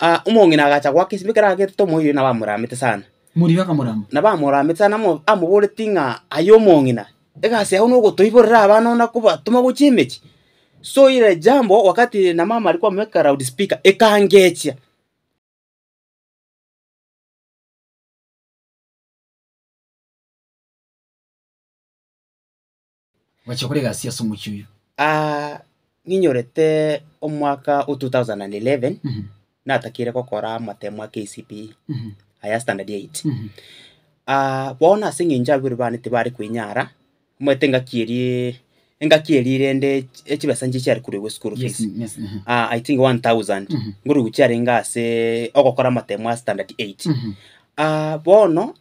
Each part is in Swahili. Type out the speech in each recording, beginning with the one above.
uh, ah, umong'ina agacha gwake sibe gete to moyo na bamuramete sana ba kamurama na bamuramete sana amo amuborete ng'a aye omong'ina egasi yago nogotoiborera abana ona kobatuma gochia emechi so ile jambo wakati na mama alikuwa ameweka loudspeaker ekangechia wachokore gasi ase ah uh, ninyorete omwaka o 2011 mm -hmm natakire gukora matemo KCPE mm mm-hmm. -hmm. aya standard 8 mm -hmm. uh, ah, wona asing'incha bwire bana tibari kwinyara mwete ngakierie engakierire nde echibesa nche chiari kuriwe school fees yes, yes, uh -huh. uh, i think 1000 mm -hmm. nguri guchiari ngase ogokora matemo standard 8 mm -hmm. uh, ah, bono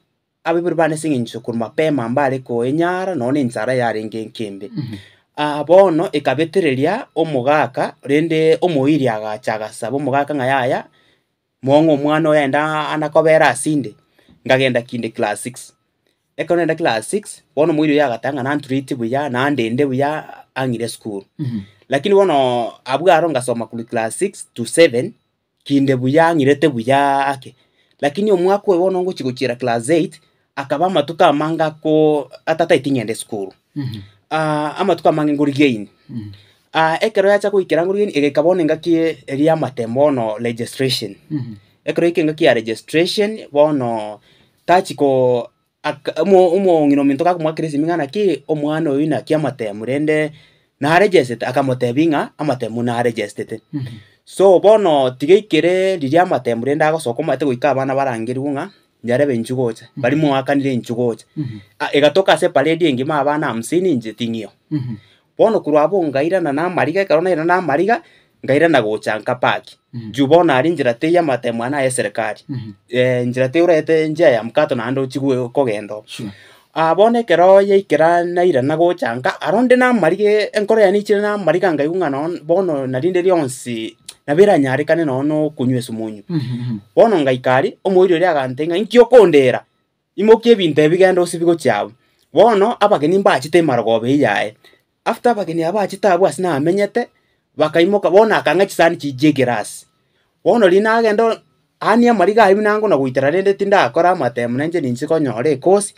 abebere bana sing'incha kurumapema mbare koenyara none ensara yarenge nkembe mm -hmm. Ah, ah, bono ekabetereria omogaka rende omoiri agachagasa bomogaka ng'a yaya moong'a omwana oyo aende asinde, ngagenda kinde class 6 Ekero naenda class 6 bono omoiri oyo agateba ng'a nantreat buya, nandende buya, ang'ire school mm -hmm. Lakini bono abwo aro ngasoma kuri class 6 to 7 kinde buya ang'irete buya ake. Lakini omwaka oyo bono ngochi gochira class eight, akaba amatuko amange ako school mm -hmm uh, ama twamange ngurigeni mm. uh, ekero yacha kuikira ngurigeni igikabone ngaki e, ria matemo no registration mm -hmm. ekero iki ngaki ya registration bono tachiko omwong'ina ominto kakomwakiresi ming'ana ki omwana oyo kia amatemu rende na naregestete akamotebia ing'a amatemu naregestete mm -hmm. so bono tiga ikere riria amatemu rende agosoka omanyete goika abana barangeriwu ng'a njarabe nchugocha mm -hmm. bali mwakanire nchugocha mm -hmm. egatoka se parade engi mabana hamsini njiting'io mm -hmm. bono kurwabo ngairana namariga ekarona ira namariga ngaira na gochanga paki mm -hmm. jubona ari njira te ya matemwa na ya serikali mm -hmm. e, njira te urete njia ya mkato na ando chigwe kogendo sure. abone kero ya ikira na ira na gocha nka aronde na marige enkoro ya nichire na mariga ngaigunga na bono nalinde lionsi na bira nyarikane nono kunywe sumunyu bono mm-hmm. ngaikari omoiri uri agante ng'a nki okondera imoki ebinto ebi genda osibigo chiabu bono abageni mbachite emarogoba eyaye after abageni aba achite abwo ase amenyete bakaimoka bono akang'a chisani chiiche egerasi bono rina agenda ania amariga aibu nango na guitara rende tinda akora matemu ninchikonyora ninzi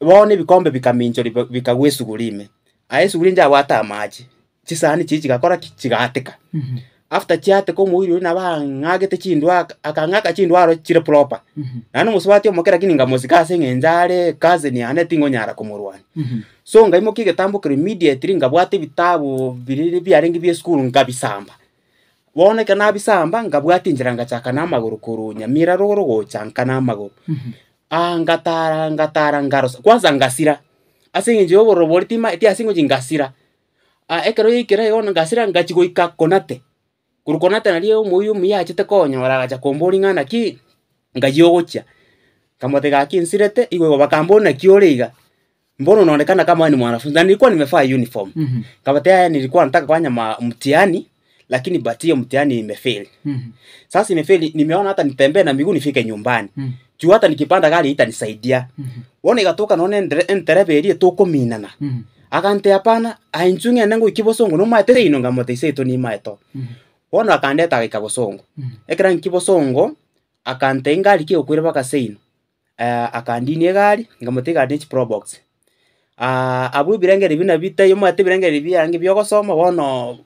bono ebikombe bikaminchori bikagwa esugurime aye esuguri inche abwate amache chisani chichi chigakora chigatika mm -hmm after chiate ko muiri uri naba ang'agete chindu akang'aka chindu arochire proper mm -hmm. nani musubati omoke lakini nga musikase eng'enjare cousin yane ting'onyara komorwani mm -hmm. so ngai mokige tambukire immediately ngabwate ebitabu biriri biarenge bia esukuru nkabisamba boneke nabisamba ngabwate enjera ngachaka n'amaguru kurunya mira roro gochanka n'amaguru mm -hmm. ah ngatara ngatara ngarosa kwanza ngasira ase eng'encho ya obororo bori tima ah ekero yaikera igo ngasira ngachigoika konate kurukonatana rie umuyu muyachete konyora gacha kumburinga naki ngai ogochia kamote gaki nsirete igwe goba kambo na kioriga mbono unaonekana kama ni mwanafunzi na nilikuwa nimevaa uniform mm -hmm. kamote haya nilikuwa nataka kufanya mtihani lakini bahati hiyo mtihani imefeli mm -hmm. sasa imefeli nimeona hata nitembee na miguu nifike nyumbani mm -hmm juu hata nikipanda gari itanisaidia mm -hmm. wona igatoka none ntereberie tukuminana mm -hmm. akante apana ainchung'ene ngwikiboso ng'ono maete teino ngamote ise eto nimaeto mm -hmm bono akandeta iga bosongo hmm. ekero nki bosongo akanta engari kegokwire mpaka seino eh, akandinia egari nkamota egari na echiprobox abwo ah, ebirengerio bina bitayo mwate ebirengerio biange biogosoma bono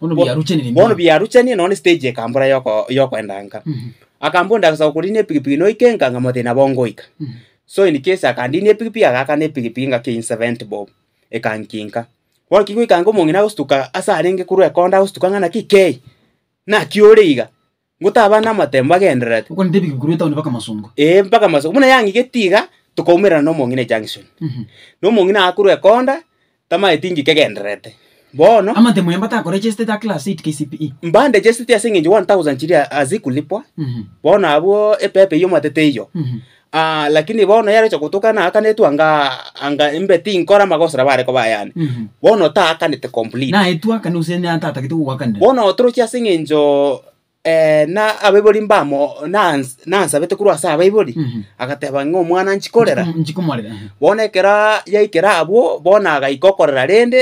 bono biaruchanie noone stage ekambura yoko yokoendanga hmm. akambunda agasaba kurinia epikipiki noikenga ngamothe nabo ngoika hmm. so in case akandinia epikipiki agakana epikipiki nga kein 70 bob ekankinka bono kigoikanga omong'ina agostuka arenge korwa ekonda agostuka ng'ana kikei nakio ore iga ngutaba na matembo agenderete uko ndi biguru tauni baka masongo eh baka masongo muna yangi getiga tukaumira no mongine junction mhm no mongine akuru konda tama etingi kegenderete bono amate muyamba takore cheste ta class 8 KCPE mbande cheste ya singi 1000 chiria azikulipwa mhm bono abo epepe yo matete iyo mhm Ah, lakini bono yare chogutukana netu anga anga imbe tinkora magosera bareko bayani mm -hmm. bono taakanete complete na etwakane usene antatakete gugwakanire bono oturuki ase eng'encho Eh, na abaibori mbamo nansabete korwa ase abaibori mhm. agateba ng'a omwana nchikorera mhm, eh. bono ekera yaikera abwo bona agaika okorera rende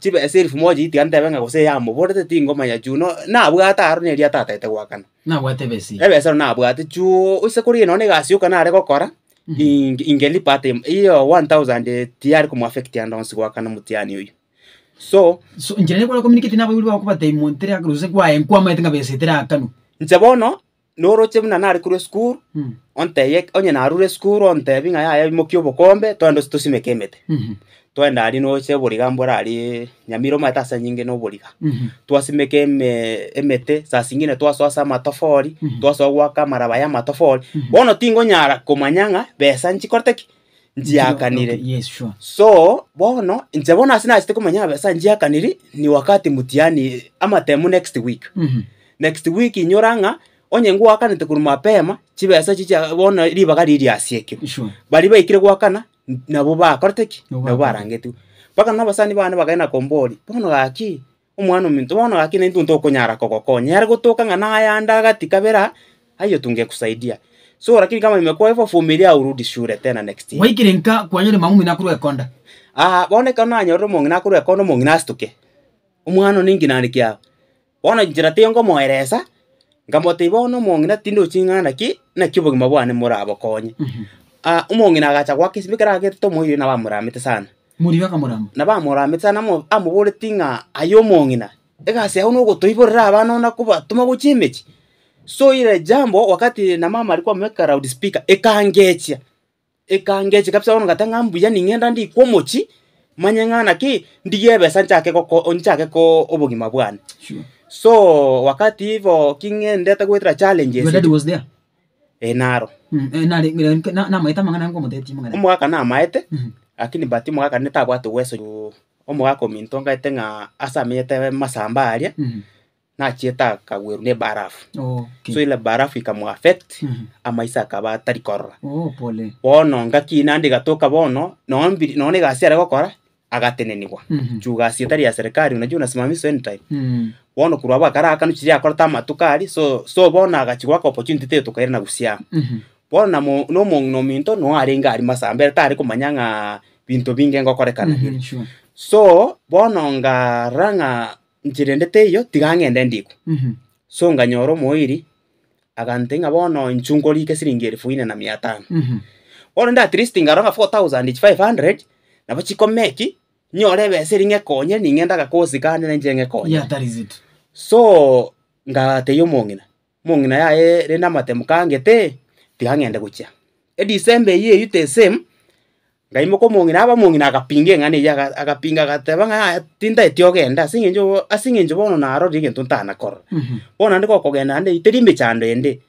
chibesa erifu moja itiganete ebe ng'a gose yamoborete tingomanya chuno nabwate aro neri atataete gwakana nabwate ebesa ebesa ero nabwate chu ase kore eno na egasi yoka nare gokora mhm. ingelipa ate iyo 1000 tiare komoaffectianda onsi gwakana mutiani oyo so so njene kwa communicate nabo biri bakuba time montere akruse kwa enkwa ma tenga besetera akanu no roche mna na kure school mm. onteye onye na narure school on onte binga ya ya mokyo bokombe to ando twando tusimekemete mm -hmm. ali no noche boriga mbora ali nyamiro matasa nyinge no boriga mm -hmm. twasimekeme emete sa singine twaswasa matofori mm -hmm. twaswa gwaka maraba ya matofori mm -hmm. bono tingo nyara komanyanga besa nchi korteki njiakanire yes, sure. so bono nze bono ase nasite komanya abesa njiakaniri ni wakati mutiani amatemu next week mm -hmm. next week inyoranga onye wakanete kuruma mapema chibesa chicha bono ribaga riri asiekio sure. bari baikire gwakana nabo bakorteki nabo barangeti baka nabasani bana bagaina kombori bono gaki omwana ominto bono gaki na intuntu okonyara kogoko nyara gotoka ng'ana ayanda gati kabera ayo tungekusaidia So lakini kama imekuwa hivyo, vumilia urudi shule tena next year. Waikire nka kwa kwanyere mamu mina minakuru ekonda. Ah, boneka kana nyoro mongi nakuru ekondo mongi nastuke. Umwana ningi nani kia. Bona njira tiongo moeresa. Ngamote ibono mongi na tindo na ki na kibo kimabwane murabo konye. Mhm. Ah, umongi nagacha gwake sibikara gete to moyo na bamuramete sana. Muri baka muramu? Na bamuramete sana mo amubure tinga ayo mongi na. Ega se aho no gotoiborera abana na kuba tuma guchimechi. So ile jambo wakati na mama alikuwa ameweka loudspeaker ekaangecha. Ekaangecha kabisa ono gatanga mbuya ningenda ndi kwomochi manyang'ana ki ndigebesa nchake koko onchake ko obogima bwane. Sure. So wakati hivyo king'endete gwetera challenges. Your dad was there. Enaro. Eh, mm, enare eh, na na maita mangana ngo muteti mangana. Omwaka na maete. Mm -hmm. Lakini bati mwaka netabwate weso omwaka ominto ngaite nga asamete masamba aria. Mm nachieta akawerune barafu okay. so ile barafu affect mm -hmm. amaisa akaba atari korora oh, pole bono ngaki nandi gatoka bono noombiri none gasi aregokora agateneniwa mm -hmm. juu gasi etari ya serikali unajua unasimamishwa anytime mm -hmm. bono kurwa kanu nuchiri akora tama matukari so so bono agachigwa ka opportunity te tukaire na gusia mm -hmm. bono na no mong no minto no arenga ari masambere tari komanya ng'a binto binge ngokorekana mm -hmm. sure. so bono ngarang'a nchirendete iyo tigang'ende ndiku mm -hmm. so nganyora omoiri agante ng'a bono nchungorike siringi erifu ine na mia tano mm -hmm. bono nda at least ngarora ng'a 4500 nabo chikomeki nyore ebesa eri ng'ekonye ning'endaga kosikane na inche ng'ekonya yeah, so ngagate yo mong'ina mong'ina yaye rende amatemo kangete tigang'ende gochia edisemba eye eywo the same ngai moko aba nabamong'ina agapinga eng'ana eyi agapinga agateba ng'a ah, tinda eti ogenda ase eng'encho ase eng'encho bono narorire egento ntanakorora mhm. bono ande gokogenda ande iteri emechando ende.